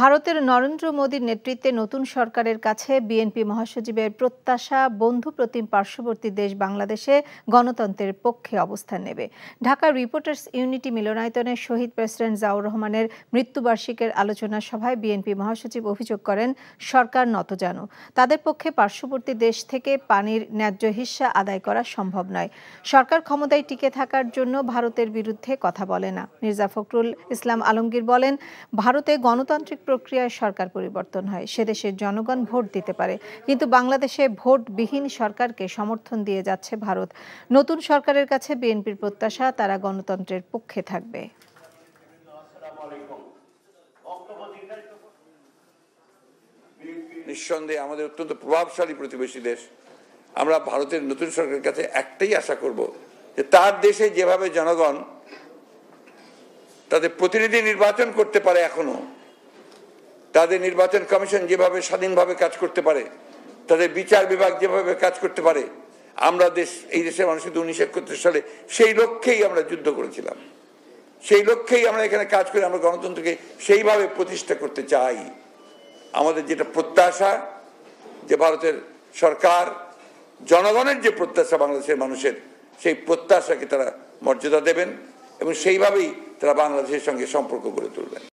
ভারতের নরেন্দ্র মোদীর নেতৃত্বে নতুন সরকারের কাছে বিএনপি মহাসচিবের প্রত্যাশা বন্ধু প্রতিম পার্শ্ববর্তী দেশ বাংলাদেশে গণতন্ত্রের পক্ষে অবস্থান নেবে ঢাকা রিপোর্টার্স ইউনিটি মিলনায়তনে শহীদ প্রেসিডেন্ট জাউর রহমানের মৃত্যুবার্ষিকের আলোচনা সভায় বিএনপি মহাসচিব অভিযোগ করেন সরকার নতজানু তাদের পক্ষে পার্শ্ববর্তী দেশ থেকে পানির ন্যায্য হিস্সা আদায় করা সম্ভব নয় সরকার ক্ষমতায় টিকে থাকার জন্য ভারতের বিরুদ্ধে কথা বলে না মির্জা ফখরুল ইসলাম আলমগীর বলেন ভারতে গণতান্ত্রিক রাজনৈতিক প্রক্রিয়ায় সরকার পরিবর্তন হয় সে দেশের জনগণ ভোট দিতে পারে কিন্তু বাংলাদেশে ভোটবিহীন সরকারকে সমর্থন দিয়ে যাচ্ছে ভারত নতুন সরকারের কাছে বিএনপির প্রত্যাশা তারা গণতন্ত্রের পক্ষে থাকবে নিঃসন্দেহে আমাদের অত্যন্ত প্রভাবশালী প্রতিবেশী দেশ আমরা ভারতের নতুন সরকারের কাছে একটাই আশা করব যে তার দেশে যেভাবে জনগণ তাদের প্রতিনিধি নির্বাচন করতে পারে এখনো তাদের নির্বাচন কমিশন যেভাবে স্বাধীনভাবে কাজ করতে পারে তাদের বিচার বিভাগ যেভাবে কাজ করতে পারে আমরা দেশ এই দেশের মানুষ কিন্তু উনিশশো একত্রিশ সালে সেই লক্ষ্যেই আমরা যুদ্ধ করেছিলাম সেই লক্ষ্যেই আমরা এখানে কাজ করে আমরা গণতন্ত্রকে সেইভাবে প্রতিষ্ঠা করতে চাই আমাদের যেটা প্রত্যাশা যে ভারতের সরকার জনগণের যে প্রত্যাশা বাংলাদেশের মানুষের সেই প্রত্যাশাকে তারা মর্যাদা দেবেন এবং সেইভাবেই তারা বাংলাদেশের সঙ্গে সম্পর্ক গড়ে তুলবেন